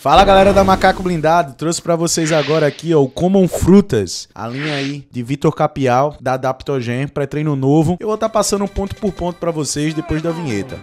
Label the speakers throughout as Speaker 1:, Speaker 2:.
Speaker 1: Fala galera da Macaco Blindado, trouxe para vocês agora aqui ó, o Common Frutas, a linha aí de Vitor Capial da Adaptogen, pré-treino novo. Eu vou estar tá passando ponto por ponto para vocês depois da vinheta.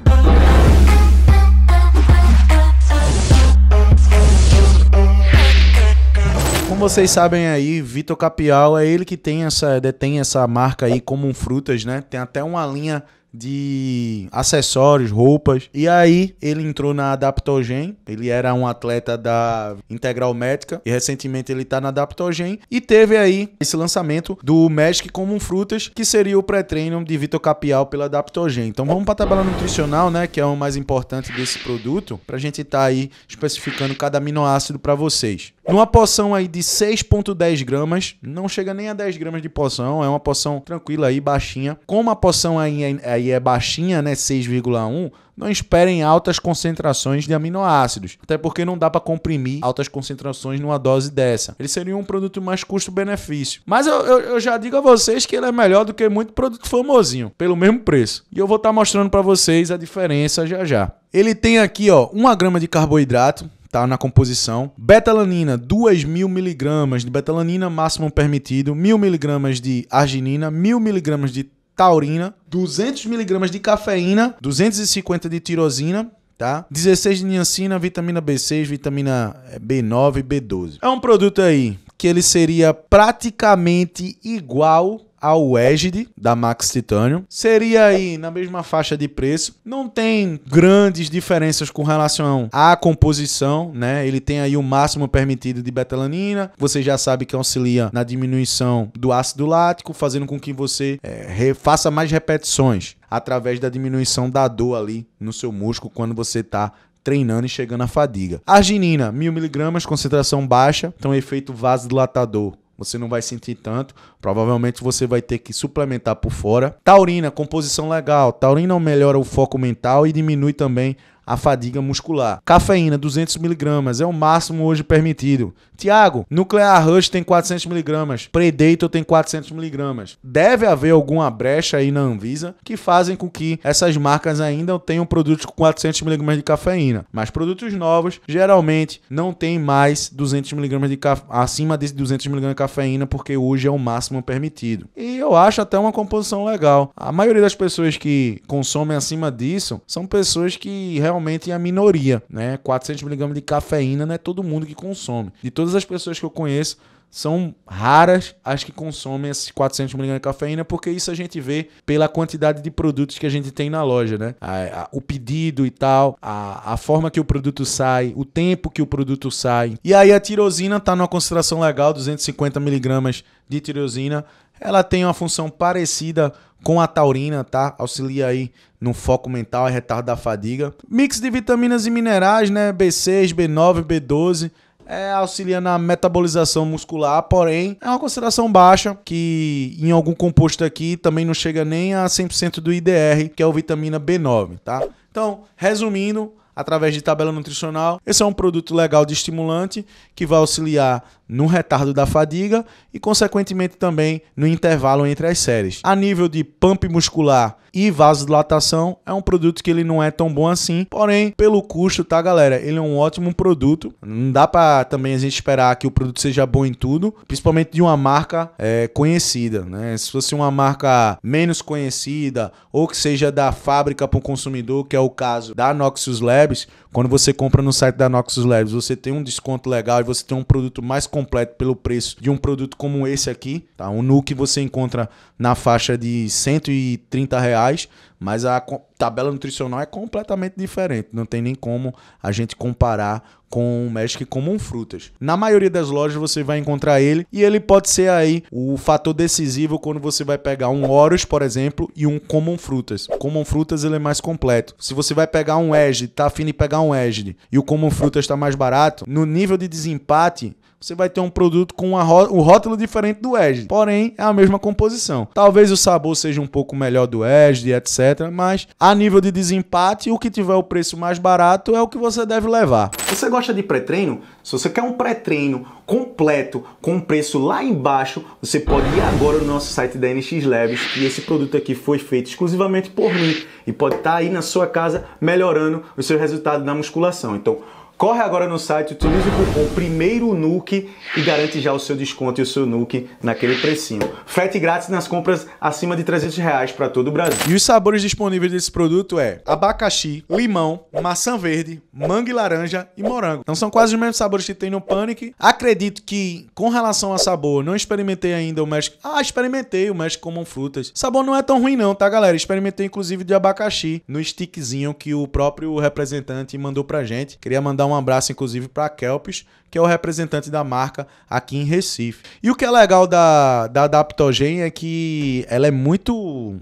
Speaker 1: Como vocês sabem aí, Vitor Capial é ele que tem essa, detém essa marca aí Common Frutas, né? Tem até uma linha de acessórios, roupas. E aí ele entrou na Adaptogen, ele era um atleta da Integral Médica e recentemente ele tá na Adaptogen e teve aí esse lançamento do Magic Comum Frutas, que seria o pré-treino de Vitor Capial pela Adaptogen. Então vamos para a tabela nutricional, né, que é o mais importante desse produto, pra gente estar tá aí especificando cada aminoácido para vocês. Numa poção aí de 6.10 gramas, não chega nem a 10 gramas de poção, é uma poção tranquila aí, baixinha. Como a poção aí é, aí é baixinha, né, 6,1, não esperem altas concentrações de aminoácidos, até porque não dá para comprimir altas concentrações numa dose dessa. Ele seria um produto mais custo-benefício. Mas eu, eu, eu, já digo a vocês que ele é melhor do que muito produto famosinho, pelo mesmo preço. E eu vou estar tá mostrando para vocês a diferença já já. Ele tem aqui ó, 1 grama de carboidrato, tá na composição. Betalanina, 2.000mg de betalanina, máximo permitido, 1.000mg de arginina, 1.000mg de taurina, 200mg de cafeína, 250 de tirosina, tá? 16 de niacina, vitamina B6, vitamina B9, eh, B12. É um produto aí que ele seria praticamente igual a Wegid da Max Titanium. Seria aí na mesma faixa de preço. Não tem grandes diferenças com relação à composição, né? Ele tem aí o máximo permitido de betalanina. Você já sabe que auxilia na diminuição do ácido lático, fazendo com que você é, faça mais repetições através da diminuição da dor ali no seu músculo quando você está treinando e chegando à fadiga. Arginina, mil miligramas concentração baixa, então efeito vasodilatador você não vai sentir tanto. Provavelmente você vai ter que suplementar por fora. Taurina, composição legal. Taurina melhora o foco mental e diminui também a fadiga muscular. Cafeína, 200mg, é o máximo hoje permitido. Tiago, Nuclear Rush tem 400mg, Predator tem 400mg. Deve haver alguma brecha aí na Anvisa que fazem com que essas marcas ainda tenham produtos com 400mg de cafeína, mas produtos novos geralmente não tem mais 200mg de caf... acima de 200mg de cafeína porque hoje é o máximo permitido. E eu acho até uma composição legal. A maioria das pessoas que consomem acima disso são pessoas que realmente realmente a minoria, né? 400 miligramas de cafeína não é todo mundo que consome. De todas as pessoas que eu conheço, são raras as que consomem esses 400 miligramas de cafeína, porque isso a gente vê pela quantidade de produtos que a gente tem na loja, né? A, a, o pedido e tal, a, a forma que o produto sai, o tempo que o produto sai. E aí a tirosina está numa concentração legal, 250 miligramas de tirosina. Ela tem uma função parecida com a taurina, tá? Auxilia aí no foco mental e retarda a fadiga. Mix de vitaminas e minerais, né? B6, B9, B12 é, auxilia na metabolização muscular, porém é uma consideração baixa que em algum composto aqui também não chega nem a 100% do IDR, que é o vitamina B9, tá? Então, resumindo, através de tabela nutricional. Esse é um produto legal de estimulante que vai auxiliar no retardo da fadiga e, consequentemente, também no intervalo entre as séries. A nível de pump muscular e vasodilatação, é um produto que ele não é tão bom assim, porém, pelo custo, tá, galera? Ele é um ótimo produto. Não dá para também a gente esperar que o produto seja bom em tudo, principalmente de uma marca é, conhecida, né? Se fosse uma marca menos conhecida ou que seja da fábrica para o consumidor, que é o caso da Noxus Lab, Labs, quando você compra no site da Noxus Labs, você tem um desconto legal e você tem um produto mais completo pelo preço de um produto como esse aqui, tá? Um Nuke você encontra na faixa de 130 reais, mas a tabela nutricional é completamente diferente. Não tem nem como a gente comparar com o Magic comum frutas. Na maioria das lojas você vai encontrar ele e ele pode ser aí o fator decisivo quando você vai pegar um Horus, por exemplo, e um Common Frutas. O Common Frutas ele é mais completo. Se você vai pegar um Edge, tá afim de pegar um Edge e o Common Frutas está mais barato, no nível de desempate você vai ter um produto com uma, um rótulo diferente do Edge. Porém, é a mesma composição. Talvez o sabor seja um pouco melhor do Edge, etc. Mas a nível de desempate, o que tiver o preço mais barato é o que você deve levar. Você gosta de pré-treino? Se você quer um pré-treino completo com preço lá embaixo, você pode ir agora no nosso site da NX Leves e esse produto aqui foi feito exclusivamente por mim e pode estar tá aí na sua casa melhorando os seus resultados na musculação. Então, Corre agora no site, utilize o cupom primeiro Nuke e garante já o seu desconto e o seu Nuke naquele precinho. Frete grátis nas compras acima de 300 reais para todo o Brasil. E os sabores disponíveis desse produto é abacaxi, limão, maçã verde, manga e laranja e morango. Então são quase os mesmos sabores que tem no Panic. Acredito que com relação a sabor, não experimentei ainda o México. Ah, experimentei o México comum frutas. sabor não é tão ruim não, tá galera? Experimentei inclusive de abacaxi no stickzinho que o próprio representante mandou pra gente. Queria mandar mandar um abraço, inclusive, para a Kelps, que é o representante da marca aqui em Recife. E o que é legal da, da Adaptogen é que ela é muito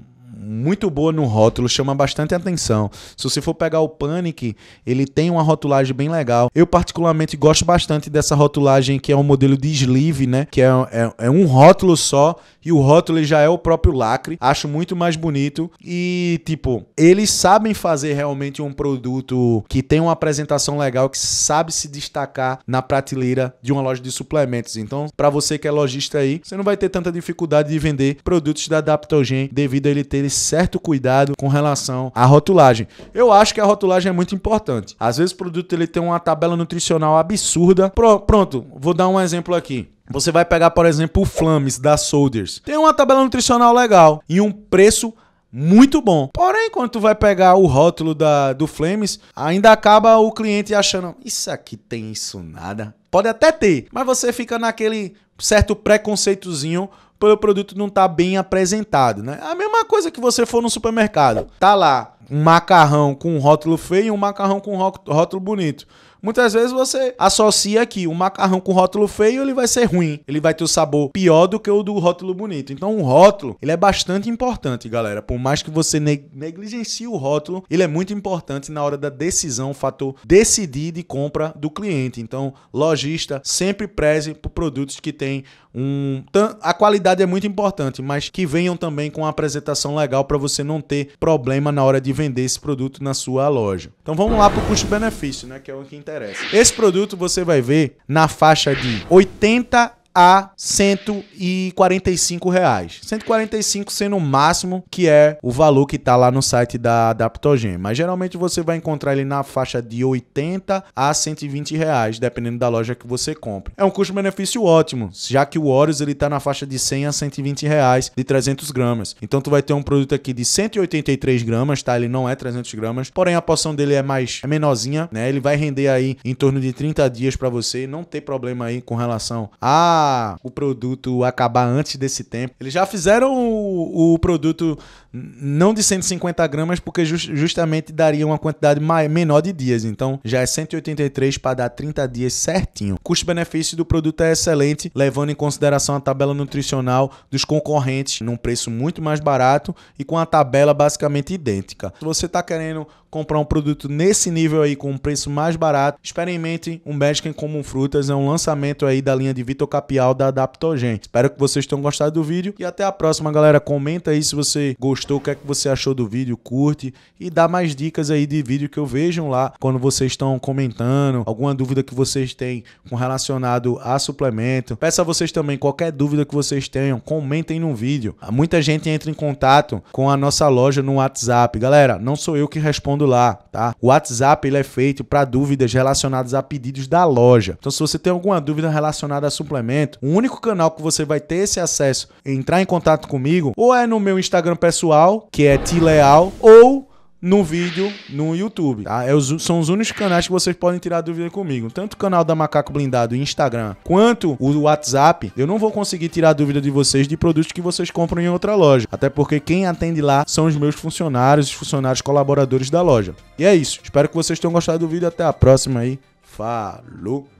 Speaker 1: muito boa no rótulo, chama bastante atenção. Se você for pegar o Panic, ele tem uma rotulagem bem legal. Eu, particularmente, gosto bastante dessa rotulagem que é um modelo de sleeve, né? Que é, é, é um rótulo só e o rótulo já é o próprio lacre. Acho muito mais bonito e, tipo, eles sabem fazer realmente um produto que tem uma apresentação legal, que sabe se destacar na prateleira de uma loja de suplementos. Então, para você que é lojista aí, você não vai ter tanta dificuldade de vender produtos da Adaptogen devido a ele ter certo cuidado com relação à rotulagem. Eu acho que a rotulagem é muito importante. Às vezes o produto ele tem uma tabela nutricional absurda. Pro, pronto, vou dar um exemplo aqui. Você vai pegar, por exemplo, o Flames da Soldiers. Tem uma tabela nutricional legal e um preço muito bom. Porém, quando tu vai pegar o rótulo da, do Flames, ainda acaba o cliente achando, isso aqui tem isso nada. Pode até ter, mas você fica naquele certo preconceitozinho pelo produto não tá bem apresentado, né? A mesma coisa que você for no supermercado, tá lá um macarrão com um rótulo feio e um macarrão com um rótulo bonito. Muitas vezes você associa que o macarrão com rótulo feio ele vai ser ruim, ele vai ter o sabor pior do que o do rótulo bonito. Então o rótulo ele é bastante importante, galera. Por mais que você negligencie o rótulo, ele é muito importante na hora da decisão, o fator decidir de compra do cliente. Então lojista sempre preze por produtos que tem um a qualidade é muito importante, mas que venham também com uma apresentação legal para você não ter problema na hora de vender esse produto na sua loja. Então vamos lá para o custo-benefício, né? Que é o que interessa interessa. Esse produto você vai ver na faixa de 80 a 145 reais. 145 sendo o máximo que é o valor que está lá no site da Adaptogen. Mas geralmente você vai encontrar ele na faixa de 80 a 120 reais, dependendo da loja que você compra. É um custo-benefício ótimo, já que o Oreos ele está na faixa de 100 a 120 reais de 300 gramas. Então tu vai ter um produto aqui de 183 gramas, tá? Ele não é 300 gramas, porém a porção dele é mais é menorzinha, né? Ele vai render aí em torno de 30 dias para você, não ter problema aí com relação a o produto acabar antes desse tempo. Eles já fizeram o, o produto não de 150 gramas, porque just, justamente daria uma quantidade maior, menor de dias. Então já é 183 para dar 30 dias certinho. Custo-benefício do produto é excelente, levando em consideração a tabela nutricional dos concorrentes num preço muito mais barato e com a tabela basicamente idêntica. Se você está querendo comprar um produto nesse nível aí com um preço mais barato, experimente um Baskin Comum Frutas, é um lançamento aí da linha de Vitor Capial da Adaptogen. Espero que vocês tenham gostado do vídeo e até a próxima, galera. Comenta aí se você gostou, o que é que você achou do vídeo, curte e dá mais dicas aí de vídeo que eu vejam lá quando vocês estão comentando, alguma dúvida que vocês têm com relacionado a suplemento. Peço a vocês também qualquer dúvida que vocês tenham, comentem no vídeo. Muita gente entra em contato com a nossa loja no WhatsApp. Galera, não sou eu que respondo lá, tá? O WhatsApp ele é feito para dúvidas relacionadas a pedidos da loja. Então, se você tem alguma dúvida relacionada a suplemento, o único canal que você vai ter esse acesso, entrar em contato comigo, ou é no meu Instagram pessoal, que é Tileal, ou no vídeo no YouTube. Tá? É os, são os únicos canais que vocês podem tirar dúvida comigo. Tanto o canal da Macaco Blindado Instagram, quanto o WhatsApp, eu não vou conseguir tirar dúvida de vocês de produtos que vocês compram em outra loja. Até porque quem atende lá são os meus funcionários, os funcionários colaboradores da loja. E é isso. Espero que vocês tenham gostado do vídeo. Até a próxima aí. Falou!